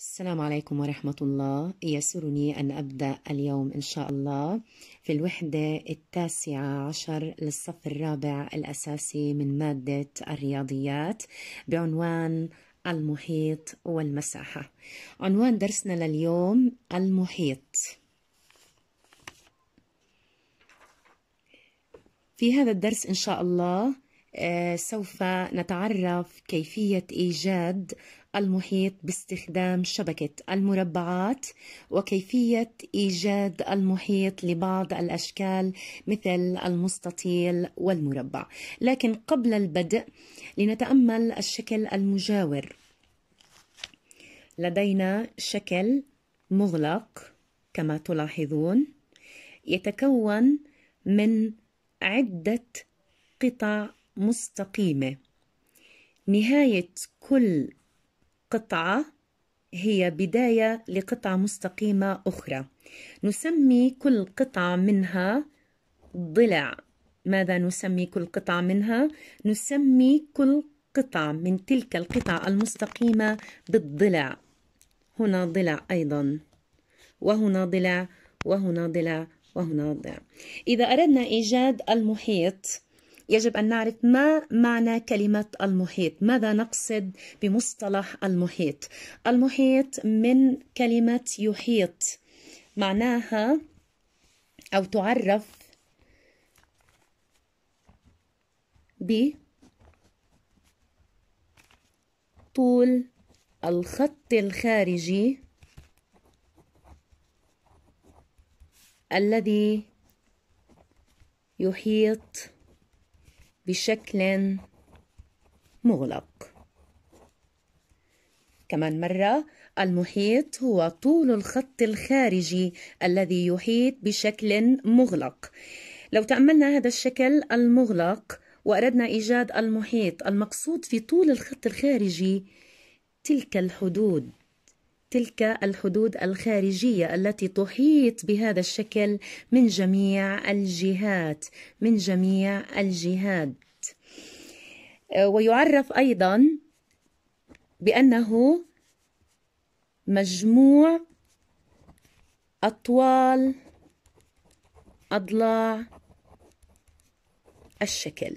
السلام عليكم ورحمة الله يسرني أن أبدأ اليوم إن شاء الله في الوحدة التاسعة عشر للصف الرابع الأساسي من مادة الرياضيات بعنوان المحيط والمساحة عنوان درسنا لليوم المحيط في هذا الدرس إن شاء الله آه، سوف نتعرف كيفية إيجاد المحيط باستخدام شبكة المربعات وكيفية إيجاد المحيط لبعض الأشكال مثل المستطيل والمربع، لكن قبل البدء لنتأمل الشكل المجاور. لدينا شكل مغلق كما تلاحظون يتكون من عدة قطع مستقيمة نهاية كل قطعة هي بداية لقطعة مستقيمة أخرى نسمي كل قطعة منها ضلع ماذا نسمي كل قطعة منها؟ نسمي كل قطعة من تلك القطع المستقيمة بالضلع هنا ضلع أيضا وهنا ضلع وهنا ضلع وهنا ضلع إذا أردنا إيجاد المحيط يجب أن نعرف ما معنى كلمة المحيط ماذا نقصد بمصطلح المحيط المحيط من كلمة يحيط معناها أو تعرف ب طول الخط الخارجي الذي يحيط بشكل مغلق كمان مرة المحيط هو طول الخط الخارجي الذي يحيط بشكل مغلق لو تأملنا هذا الشكل المغلق وأردنا إيجاد المحيط المقصود في طول الخط الخارجي تلك الحدود تلك الحدود الخارجيه التي تحيط بهذا الشكل من جميع الجهات من جميع الجهات آه، ويعرف ايضا بانه مجموع اطوال اضلاع الشكل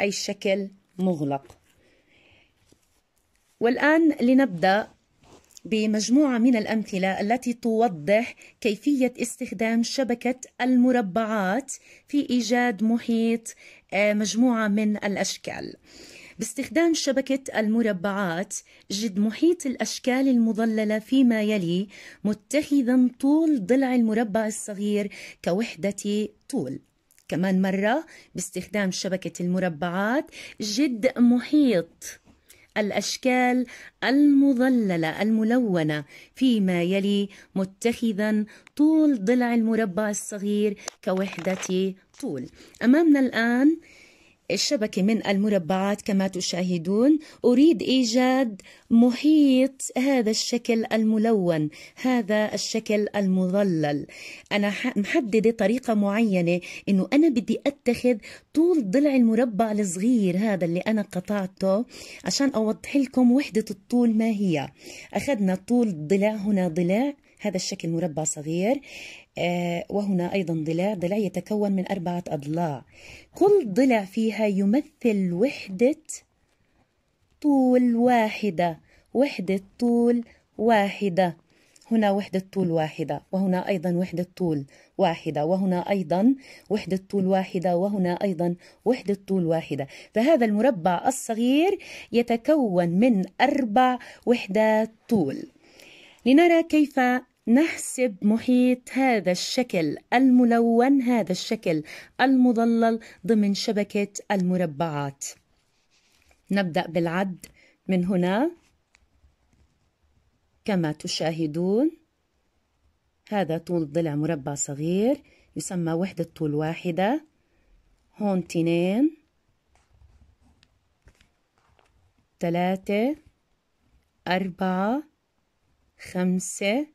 اي شكل مغلق والآن لنبدأ بمجموعة من الأمثلة التي توضح كيفية استخدام شبكة المربعات في إيجاد محيط آه، مجموعة من الأشكال. باستخدام شبكة المربعات جد محيط الأشكال المضللة فيما يلي متخذا طول ضلع المربع الصغير كوحدة طول كمان مرة باستخدام شبكة المربعات جد محيط الأشكال المظللة الملونة فيما يلي متخذا طول ضلع المربع الصغير كوحدة طول أمامنا الآن الشبكة من المربعات كما تشاهدون أريد إيجاد محيط هذا الشكل الملون هذا الشكل المظلل أنا محددة طريقة معينة أنه أنا بدي أتخذ طول ضلع المربع الصغير هذا اللي أنا قطعته عشان أوضح لكم وحدة الطول ما هي أخذنا طول الضلع هنا ضلع هذا الشكل مربع صغير آه، وهنا أيضا ضلع ضلع يتكون من أربعة أضلاع كل ضلع فيها يمثل وحدة طول واحدة وحدة طول واحدة هنا وحدة طول واحدة وهنا أيضا وحدة طول واحدة وهنا أيضا وحدة طول واحدة وهنا أيضا وحدة طول واحدة فهذا المربع الصغير يتكون من أربع وحدات طول لنرى كيف نحسب محيط هذا الشكل الملون هذا الشكل المضلل ضمن شبكة المربعات نبدأ بالعد من هنا كما تشاهدون هذا طول ضلع مربع صغير يسمى وحدة طول واحدة هون تنين تلاتة أربعة خمسة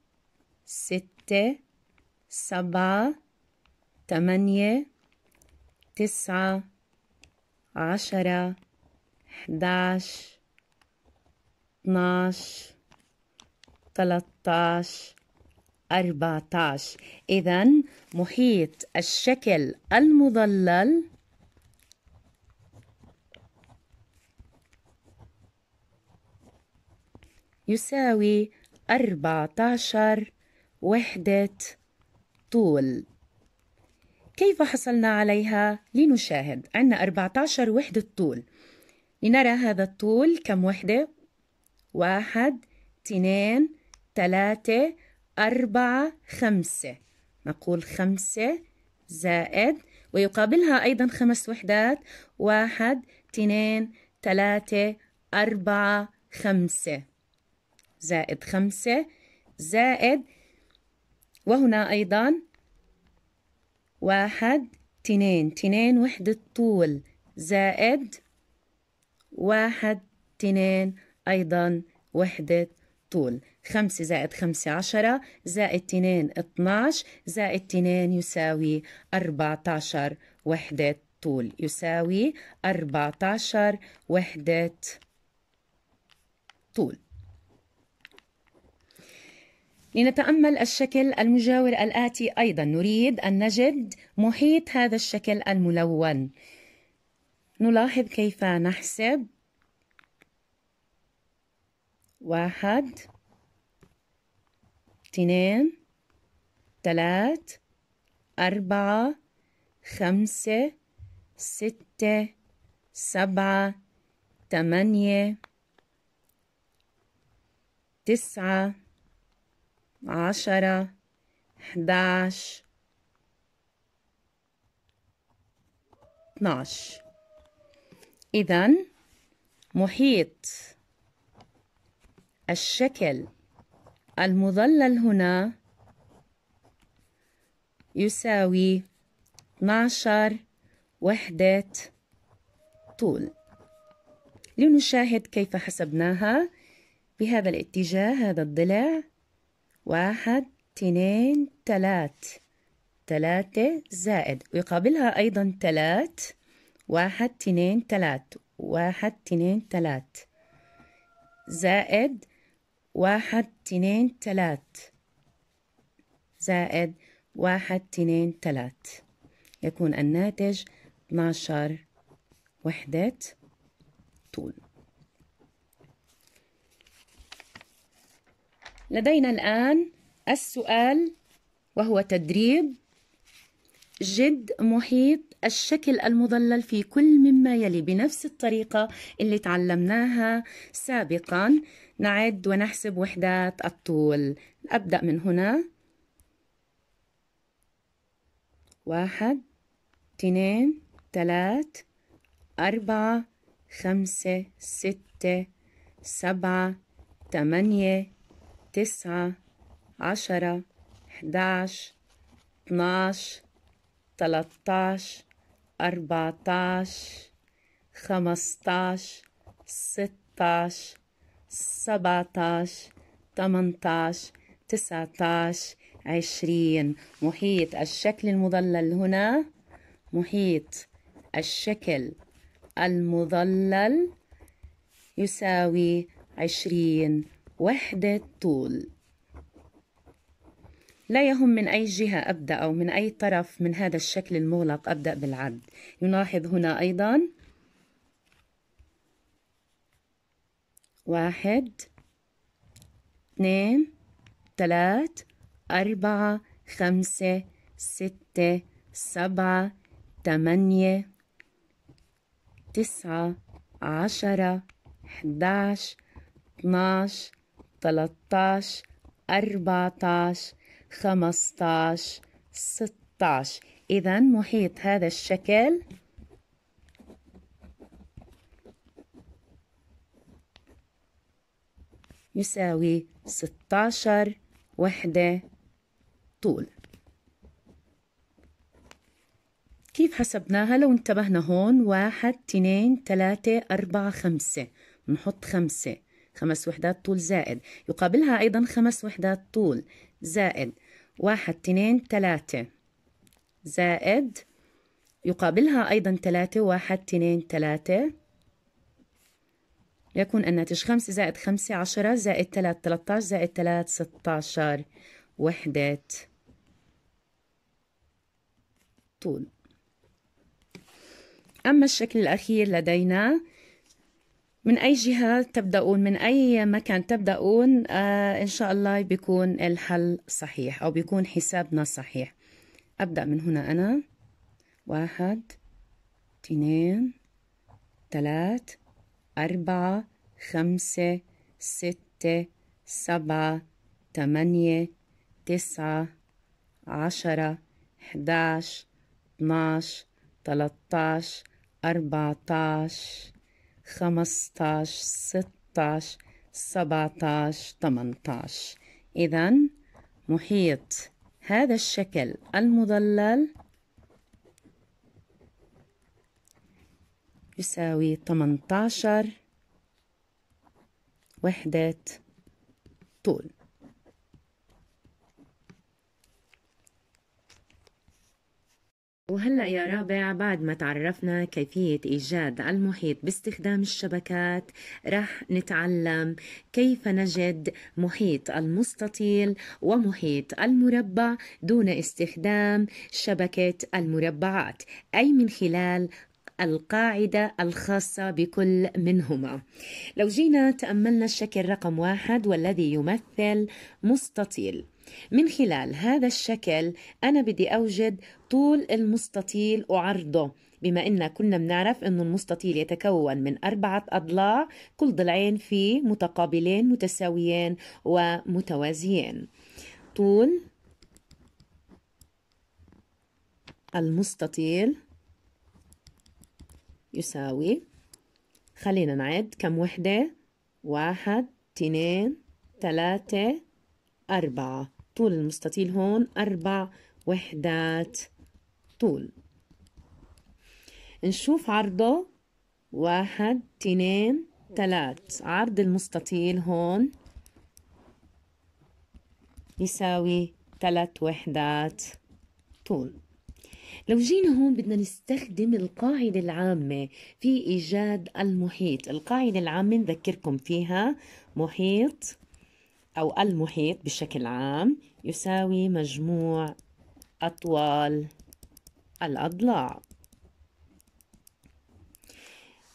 ستة سبعة تمانية تسعة عشرة حداش اتناش تلتاش أربعتاش إذا محيط الشكل المضلل يساوي أربعتاشر عشر وحدة طول كيف حصلنا عليها؟ لنشاهد عندنا 14 وحدة طول لنرى هذا الطول كم وحدة؟ واحد اثنين ثلاثة أربعة خمسة نقول خمسة زائد ويقابلها أيضا خمس وحدات واحد اثنين ثلاثة أربعة خمسة زائد خمسة زائد وهنا أيضا واحد تنين تنين وحدة طول زائد واحد تنين أيضا وحدة طول خمسة زائد خمسة عشرة زائد تنين اتناش زائد تنين يساوي أربعة عشر وحدة طول يساوي أربعة عشر وحدة طول لنتأمل الشكل المجاور الآتي أيضا نريد أن نجد محيط هذا الشكل الملون نلاحظ كيف نحسب واحد اثنين ثلاث أربعة خمسة ستة سبعة ثمانية تسعة عشرة حداش اتناش إذا محيط الشكل المظلل هنا يساوي اتناشر وحدة طول لنشاهد كيف حسبناها بهذا الاتجاه هذا الضلع واحد تنين تلات تلاتة زائد ويقابلها أيضا تلات واحد تنين تلات واحد تنين تلات زائد واحد تنين تلات زائد واحد تنين تلات يكون الناتج 12 وحدة طول لدينا الآن السؤال وهو تدريب جد محيط الشكل المظلل في كل مما يلي بنفس الطريقة اللي تعلمناها سابقا نعد ونحسب وحدات الطول أبدأ من هنا واحد اثنين ثلاث أربعة خمسة ستة سبعة ثمانية تسعة عشرة حداعش اتناش تلاتاش أربعتاش خمستاش ستاش سبعتاش تمنتاش تسعتاش عشرين محيط الشكل المضلل هنا محيط الشكل المضلل يساوي عشرين وحدة طول لا يهم من أي جهة أبدأ أو من أي طرف من هذا الشكل المغلق أبدأ بالعد نلاحظ هنا أيضا واحد اثنين ثلاث أربعة خمسة ستة سبعة ثمانية تسعة عشرة احداش اثناش 13 14 15 16 إذا محيط هذا الشكل يساوي 16 وحدة طول كيف حسبناها لو انتبهنا هون واحد اثنين تلاتة أربعة خمسة نحط خمسة خمس وحدات طول زائد يقابلها أيضا خمس وحدات طول زائد واحد اثنين ثلاثة زائد يقابلها أيضا ثلاثة واحد اثنين ثلاثة يكون الناتج خمسة زائد خمسة عشرة زائد ثلاث ثلاثة زائد ثلاث عشر وحدة طول أما الشكل الأخير لدينا من أي جهة تبدأون من أي مكان تبدأون آه إن شاء الله بيكون الحل صحيح أو بيكون حسابنا صحيح أبدأ من هنا أنا واحد اثنين ثلاث أربعة خمسة ستة سبعة ثمانية تسعة عشرة 11 12 13 14 خمستاش ستاش سبعتاش تمنتاش إذا محيط هذا الشكل المضلل يساوي 18 وحدة طول وهلا يا رابع بعد ما تعرفنا كيفية إيجاد المحيط باستخدام الشبكات رح نتعلم كيف نجد محيط المستطيل ومحيط المربع دون استخدام شبكة المربعات أي من خلال القاعدة الخاصة بكل منهما لو جينا تأملنا الشكل رقم واحد والذي يمثل مستطيل من خلال هذا الشكل أنا بدي أوجد طول المستطيل وعرضه بما أننا كنا بنعرف أنه المستطيل يتكون من أربعة أضلاع كل ضلعين فيه متقابلين متساويين ومتوازيين طول المستطيل يساوي خلينا نعد كم وحدة واحد تنين تلاتة أربعة طول المستطيل هون أربع وحدات طول نشوف عرضه واحد تنين تلات عرض المستطيل هون يساوي تلات وحدات طول لو جينا هون بدنا نستخدم القاعدة العامة في إيجاد المحيط القاعدة العامة نذكركم فيها محيط أو المحيط بشكل عام يساوي مجموع أطوال الأضلاع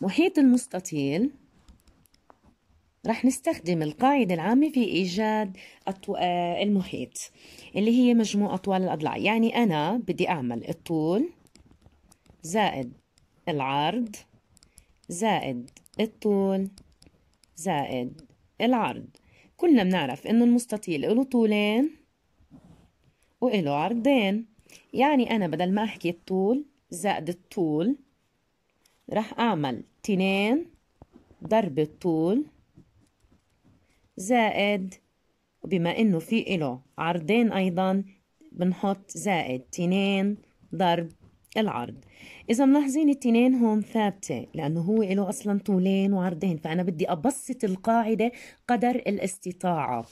محيط المستطيل رح نستخدم القاعدة العامة في إيجاد آه، المحيط اللي هي مجموع أطوال الأضلاع يعني أنا بدي أعمل الطول زائد العرض زائد الطول زائد العرض كلنا بنعرف إنه المستطيل له طولين وله عرضين يعني أنا بدل ما أحكي الطول زائد الطول رح أعمل تنين ضرب الطول زائد وبما إنه في له عرضين أيضا بنحط زائد تنين ضرب العرض إذا ملاحظين التنين هون ثابتة لأنه هو له أصلا طولين وعرضين فأنا بدي أبسط القاعدة قدر الاستطاعة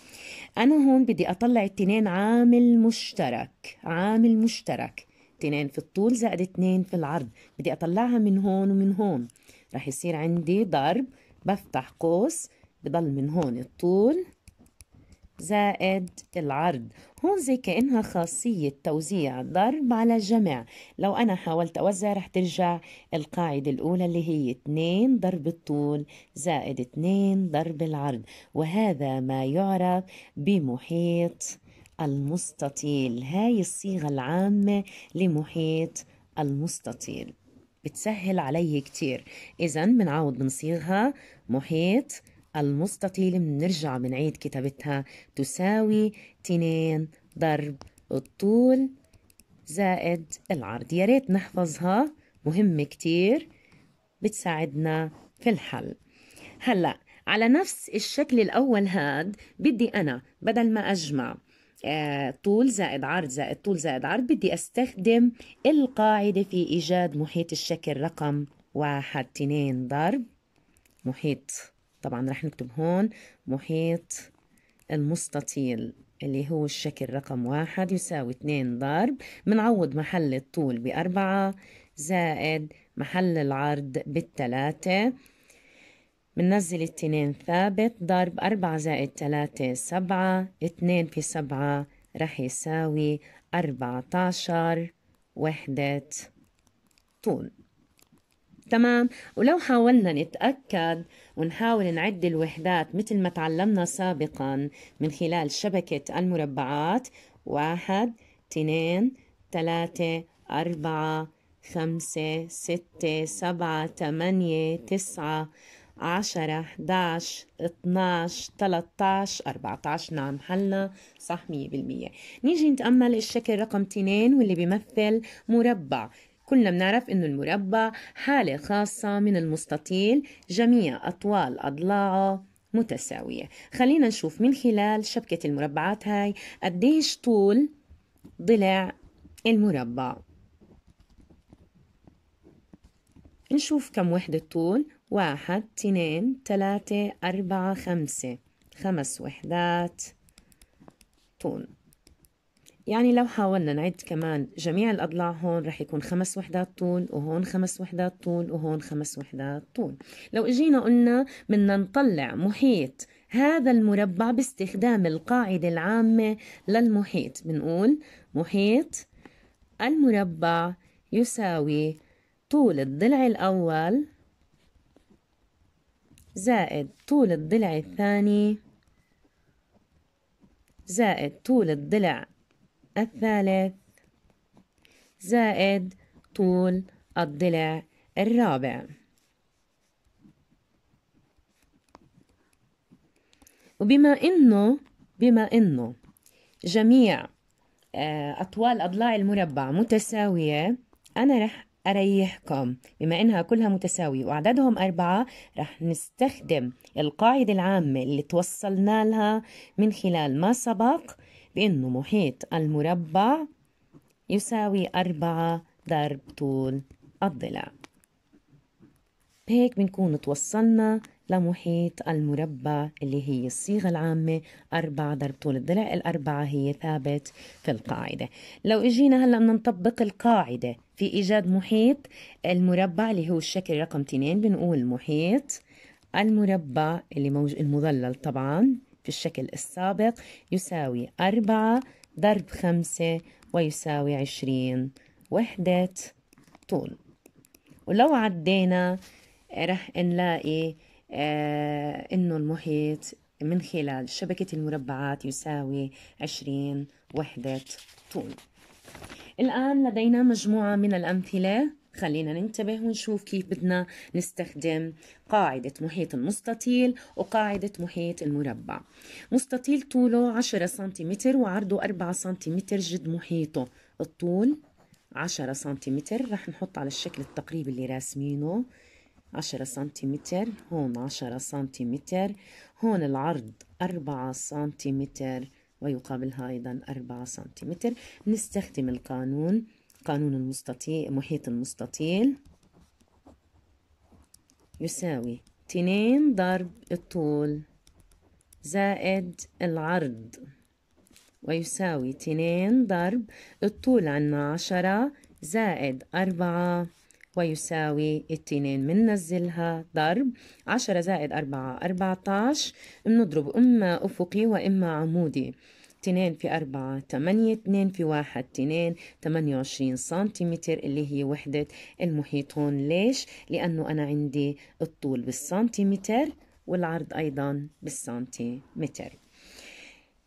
أنا هون بدي أطلع التنين عامل مشترك عامل مشترك تنين في الطول زائد اتنين في العرض بدي أطلعها من هون ومن هون راح يصير عندي ضرب بفتح قوس بضل من هون الطول زائد العرض هون زي كأنها خاصية توزيع ضرب على جمع لو أنا حاولت أوزع رح ترجع القاعدة الأولى اللي هي 2 ضرب الطول زائد 2 ضرب العرض وهذا ما يعرف بمحيط المستطيل هاي الصيغة العامة لمحيط المستطيل بتسهل علي كتير إذا بنعوض بنصيغها محيط المستطيل بنرجع بنعيد كتابتها تساوي 2 ضرب الطول زائد العرض يا ريت نحفظها مهمة كتير بتساعدنا في الحل هلأ على نفس الشكل الأول هاد بدي أنا بدل ما أجمع آه، طول زائد عرض زائد طول زائد عرض بدي أستخدم القاعدة في إيجاد محيط الشكل رقم واحد تنين ضرب محيط طبعا رح نكتب هون محيط المستطيل اللي هو الشكل رقم واحد يساوي اتنين ضرب بنعوض محل الطول بأربعة زائد محل العرض بالتلاتة مننزل التنين ثابت ضرب أربعة زائد تلاتة سبعة اتنين في سبعة رح يساوي أربعة عشر وحدة طول تمام ولو حاولنا نتأكد ونحاول نعد الوحدات مثل ما تعلمنا سابقا من خلال شبكة المربعات واحد اثنين ثلاثة أربعة خمسة ستة سبعة ثمانية تسعة عشرة 11 12 13 14 نعم حلنا صح 100% نيجي نتأمل الشكل رقم تنين واللي بيمثل مربع كلنا بنعرف انه المربع حالة خاصة من المستطيل جميع أطوال أضلاعه متساوية خلينا نشوف من خلال شبكة المربعات هاي قديش طول ضلع المربع نشوف كم وحدة طول واحد اثنين ثلاثة أربعة خمسة خمس وحدات طول يعني لو حاولنا نعد كمان جميع الأضلاع هون رح يكون خمس وحدات طول وهون خمس وحدات طول وهون خمس وحدات طول لو إجينا قلنا بدنا نطلع محيط هذا المربع باستخدام القاعدة العامة للمحيط بنقول محيط المربع يساوي طول الضلع الأول زائد طول الضلع الثاني زائد طول الضلع الثالث زائد طول الضلع الرابع وبما إنه بما إنه جميع آه، أطوال أضلاع المربع متساوية أنا رح أريحكم بما إنها كلها متساوية وعددهم أربعة رح نستخدم القاعدة العامة اللي توصلنا لها من خلال ما سبق بأنه محيط المربع يساوي أربعة ضرب طول الضلع بهيك بنكون توصلنا لمحيط المربع اللي هي الصيغة العامة أربعة ضرب طول الضلع الأربعة هي ثابت في القاعدة لو إجينا هلأ بدنا نطبق القاعدة في إيجاد محيط المربع اللي هو الشكل رقم 2 بنقول محيط المربع اللي موج... المظلل طبعاً الشكل السابق يساوي أربعة ضرب خمسة ويساوي عشرين وحدة طول ولو عدينا آه، رح نلاقي آه إنه المحيط من خلال شبكة المربعات يساوي عشرين وحدة طول الآن لدينا مجموعة من الأمثلة خلينا ننتبه ونشوف كيف بدنا نستخدم قاعدة محيط المستطيل وقاعدة محيط المربع مستطيل طوله 10 سنتيمتر وعرضه 4 سنتيمتر جد محيطه الطول 10 سنتيمتر رح نحط على الشكل التقريبي اللي راسمينه 10 سنتيمتر هون 10 سنتيمتر هون العرض 4 سنتيمتر ويقابلها أيضا 4 سنتيمتر نستخدم القانون قانون المستطيل محيط المستطيل يساوي اتنين ضرب الطول زائد العرض ويساوي اتنين ضرب الطول عنا عشرة زائد أربعة ويساوي اتنين مننزلها ضرب عشرة زائد أربعة أربعتاش بنضرب إما أفقي وإما عمودي 2 في 4 8 2 في 1 2 28 سنتيمتر اللي هي وحدة المحيط هون ليش؟ لأنه أنا عندي الطول بالسنتيمتر والعرض أيضا بالسنتيمتر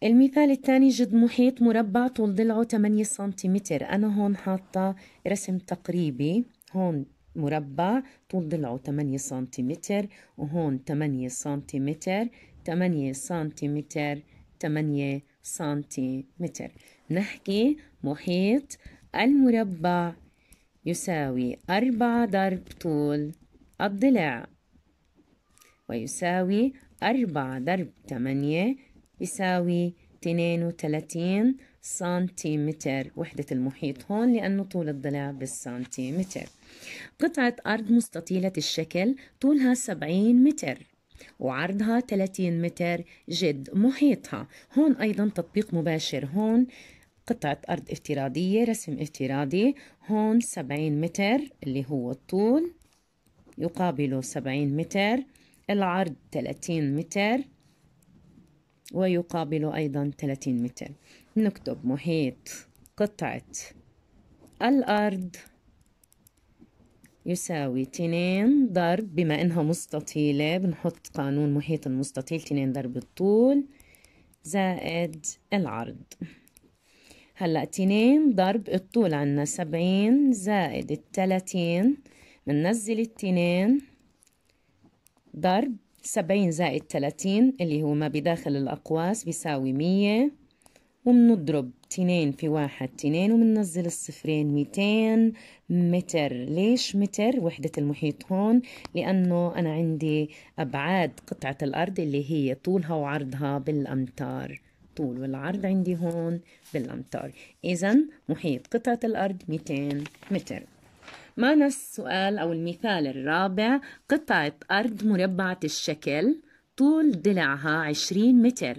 المثال الثاني جد محيط مربع طول ضلعه 8 سنتيمتر أنا هون حاطة رسم تقريبي هون مربع طول ضلعه 8 سنتيمتر وهون 8 سنتيمتر 8 سنتيمتر 8 سنتيمتر نحكي محيط المربع يساوي أربعة ضرب طول الضلع ويساوي أربعة ضرب تمانية يساوي تنين وتلاتين سنتيمتر وحدة المحيط هون لأنه طول الضلع بالسنتيمتر قطعة أرض مستطيلة الشكل طولها سبعين متر وعرضها 30 متر جد محيطها هون أيضا تطبيق مباشر هون قطعة أرض افتراضية رسم افتراضي هون 70 متر اللي هو الطول يقابله 70 متر العرض 30 متر ويقابله أيضا 30 متر نكتب محيط قطعة الأرض يساوي 2 ضرب بما انها مستطيلة بنحط قانون محيط المستطيل 2 ضرب الطول زائد العرض هلا 2 ضرب الطول عنا 70 زائد التلاتين بننزل التنين ضرب 70 زائد 30 اللي هو ما بداخل الأقواس بيساوي 100 وبنضرب تنين في واحد تنين وبننزل الصفرين ميتين متر ليش متر وحدة المحيط هون لأنه أنا عندي أبعاد قطعة الأرض اللي هي طولها وعرضها بالأمتار طول والعرض عندي هون بالأمتار إذا محيط قطعة الأرض 200 متر معنا السؤال أو المثال الرابع قطعة أرض مربعة الشكل طول ضلعها 20 متر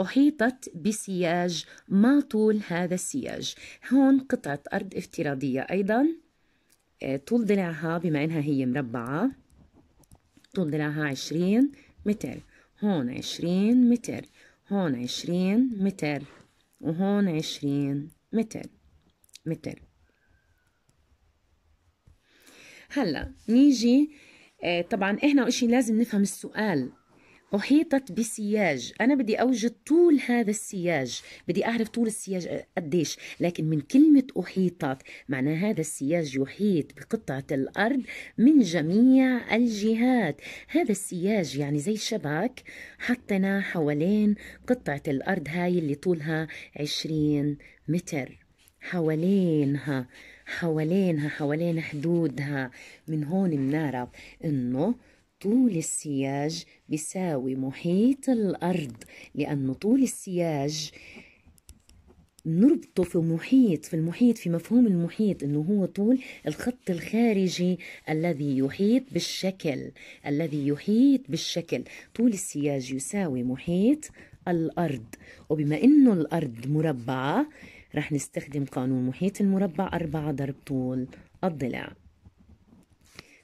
أحيطت بسياج ما طول هذا السياج هون قطعة أرض افتراضية أيضا آه، طول ضلعها بما أنها هي مربعة طول ضلعها 20 متر هون 20 متر هون 20 متر وهون 20 متر متر هلا نيجي آه، طبعا احنا اول لازم نفهم السؤال أحيطت بسياج أنا بدي أوجد طول هذا السياج بدي أعرف طول السياج قديش لكن من كلمة أحيطت معنى هذا السياج يحيط بقطعة الأرض من جميع الجهات هذا السياج يعني زي شبك حطنا حوالين قطعة الأرض هاي اللي طولها عشرين متر حوالينها حوالينها حوالين حدودها من هون بنعرف انه طول السياج بيساوي محيط الأرض لأنه طول السياج نربطه في محيط في المحيط في مفهوم المحيط انه هو طول الخط الخارجي الذي يحيط بالشكل الذي يحيط بالشكل طول السياج يساوي محيط الارض وبما انه الارض مربعه رح نستخدم قانون محيط المربع أربعة ضرب طول الضلع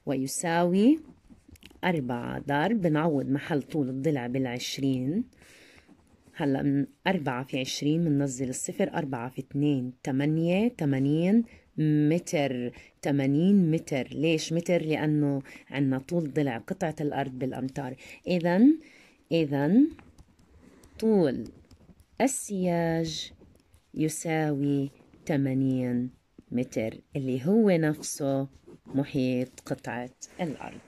ويساوي أربعة ضرب بنعوض محل طول الضلع بالعشرين هلا من أربعة في عشرين بننزل الصفر أربعة في اتنين تمانية تمانين متر تمانين متر ليش متر لأنه عندنا طول ضلع قطعة الأرض بالأمتار إذا إذا طول السياج يساوي تمانين متر اللي هو نفسه محيط قطعة الأرض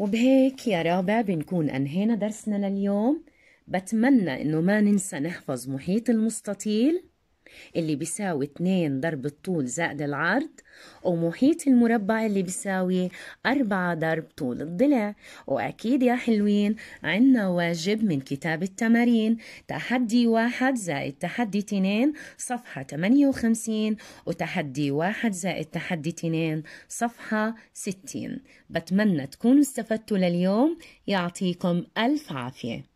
وبهيك يا رابع بنكون أنهينا درسنا لليوم بتمنى إنه ما ننسى نحفظ محيط المستطيل اللي بيساوي 2 ضرب الطول زائد العرض ومحيط المربع اللي بيساوي 4 ضرب طول الضلع وأكيد يا حلوين عنا واجب من كتاب التمارين تحدي واحد زائد تحدي 2 صفحة 58 وتحدي واحد زائد تحدي 2 صفحة 60 بتمنى تكونوا استفدتوا لليوم يعطيكم ألف عافية